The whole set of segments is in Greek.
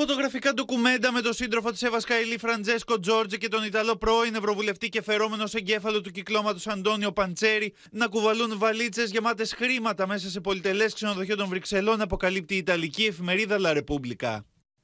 Φωτογραφικά ντοκουμέντα με τον σύντροφο της Εύα Καηλή Φραντζέσκο Τζόρτζε και τον Ιταλό πρώην Ευρωβουλευτή και φερόμενος εγκέφαλο του κυκλώματος Αντώνιο Παντσέρη να κουβαλούν βαλίτσες γεμάτες χρήματα μέσα σε πολυτελές ξενοδοχείο των Βρυξελών, αποκαλύπτει η Ιταλική εφημερίδα La Repubblica.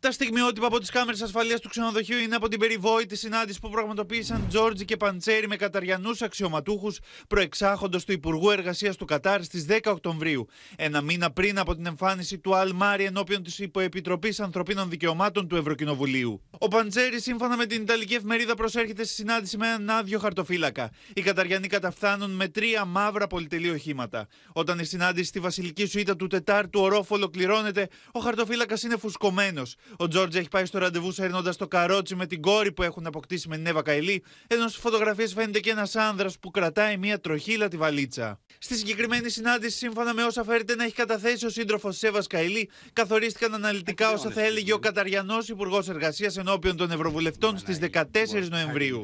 Τα στιγμιότυπα από τις κάμερες ασφαλείας του ξενοδοχείου είναι από την περιβόητη συνάντηση που πραγματοποίησαν Τζόρτζι και Παντσέρι με καταριανούς αξιωματούχους προεξάχοντο του Υπουργού Εργασίας του Κατάρ στις 10 Οκτωβρίου, ένα μήνα πριν από την εμφάνιση του Αλ Μάρι ενώπιον της Υποεπιτροπής Ανθρωπίνων Δικαιωμάτων του Ευρωκοινοβουλίου. Ο Παντσέρι, σύμφωνα με την Ιταλική εφημερίδα, προσέρχεται στη συνάντηση με έναν άδειο χαρτοφύλακα. Οι καταριανοί καταφθάνουν με τρία μαύρα πολυτελή οχήματα. Όταν η συνάντηση στη βασιλική σουίτα του Τετάρτου ορόφου ολοκληρώνεται, ο χαρτοφύλακας είναι φουσκωμένος. Ο Τζόρτζ έχει πάει στο ραντεβού σέρνοντα το καρότσι με την κόρη που έχουν αποκτήσει με την Εύα Καηλή, ενώ στις φωτογραφίες φαίνεται και ένας άνδρας που κρατάει μια τροχύλα τη βαλίτσα. Στη συγκεκριμένη συνάντηση, σύμφωνα με όσα φέρεται να έχει καταθέσει ο σύντροφος τη Εύα Καηλή, καθορίστηκαν αναλυτικά όσα θα έλεγε ο Καταριανός Υπουργός Εργασίας ενώπιον των Ευρωβουλευτών στις 14 Νοεμβρίου.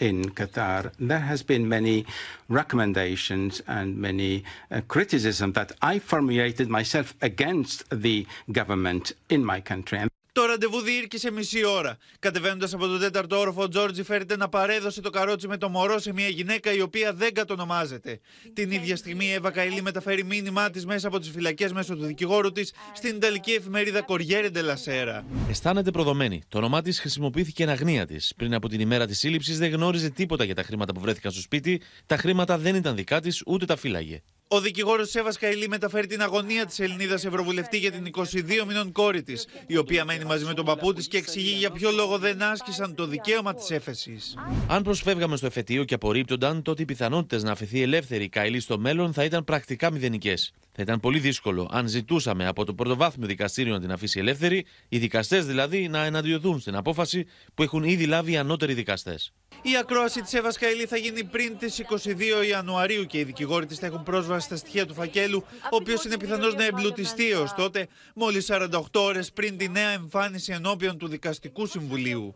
in Qatar. There has been many recommendations and many uh, criticism that I formulated myself against the government in my country. Το ραντεβού διήρκησε μισή ώρα. Κατεβαίνοντας από τον τέταρτο όροφο, ο Τζόρτζι φέρεται να παρέδωσε το καρότσι με το μωρό σε μια γυναίκα η οποία δεν κατονομάζεται. Την ίδια στιγμή, η Εύα Καηλή μεταφέρει μήνυμά της μέσα από τις φυλακές μέσω του δικηγόρου της στην Ιταλική εφημερίδα Κοριέρε Ντελασέρα. Αισθάνεται προδομένη. Το όνομά της χρησιμοποιήθηκε εν αγνία της. Πριν από την ημέρα της σύλληψης δεν γνώριζε τίποτα για τα χρήματα που βρέθηκαν στο σπίτι. Τα χρήματα δεν ήταν δικά της, ούτε τα φύλαγε. Ο δικηγόρος Σέβας Καηλή μεταφέρει την αγωνία της Ελληνίδας Ευρωβουλευτή για την 22 μηνών κόρη της, η οποία μένει μαζί με τον παππού της και εξηγεί για ποιο λόγο δεν άσκησαν το δικαίωμα της έφεσης. Αν προσφεύγαμε στο εφετείο και απορρίπτονταν, τότε οι πιθανότητες να αφαιθεί ελεύθερη η Καηλή στο μέλλον θα ήταν πρακτικά μηδενικές. Θα ήταν πολύ δύσκολο αν ζητούσαμε από το πρωτοβάθμιο δικαστήριο να την αφήσει ελεύθερη, οι δικαστές δηλαδή να εναντιωθούν στην απόφαση που έχουν ήδη λάβει οι ανώτεροι δικαστές. Η ακρόαση της Εύα Καηλή θα γίνει πριν τις 22 Ιανουαρίου και οι δικηγόροι της θα έχουν πρόσβαση στα στοιχεία του φακέλου, ο οποίος είναι πιθανός να εμπλουτιστεί ως τότε, μόλις 48 ώρες πριν τη νέα εμφάνιση ενώπιον του Δικαστικού Συμβουλίου.